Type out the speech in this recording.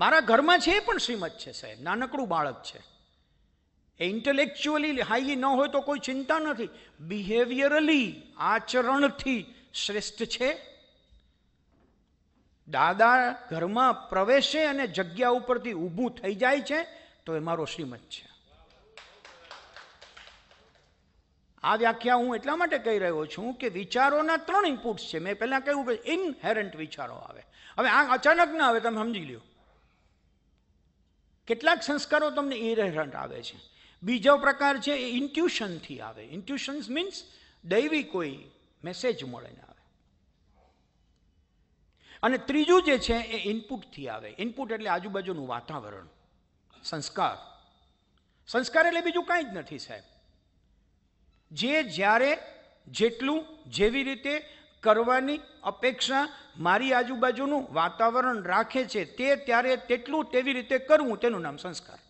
મારા ઘરમાં છે એ પણ શ્રીમદ છે સાહેબ નાનકડું બાળક છે એ ઇન્ટેલેક્ચ્યુઅલી હાઈ ન હોય તો કોઈ ચિંતા નથી બિહેવિયરલી આચરણથી શ્રેષ્ઠ છે દાદા ઘરમાં પ્રવેશે અને જગ્યા ઉપરથી ઊભું થઈ જાય છે તો એ મારો શ્રીમદ છે આ વ્યાખ્યા હું એટલા માટે કહી રહ્યો છું કે વિચારોના ત્રણ ઇનપુટ્સ છે મેં પહેલાં કહ્યું કે ઇનહેરન્ટ વિચારો આવે હવે આ અચાનક ના આવે તમે સમજી લ્યો કેટલાક સંસ્કારો તમને ઇરેહરન્ટ આવે છે બીજો પ્રકાર છે એ ઇન્ટ્યુશનથી આવે ઇન્ટ્યુશન્સ મીન્સ દૈવી કોઈ મેસેજ મળીને આવે અને ત્રીજું જે છે એ ઇનપુટથી આવે ઇનપુટ એટલે આજુબાજુનું વાતાવરણ સંસ્કાર સંસ્કાર એટલે બીજું કાંઈ જ નથી સાહેબ જે જ્યારે જેટલું જેવી રીતે કરવાની અપેક્ષા મારી આજુબાજુનું વાતાવરણ રાખે છે તે ત્યારે તેટલું તેવી રીતે કરવું તેનું નામ સંસ્કાર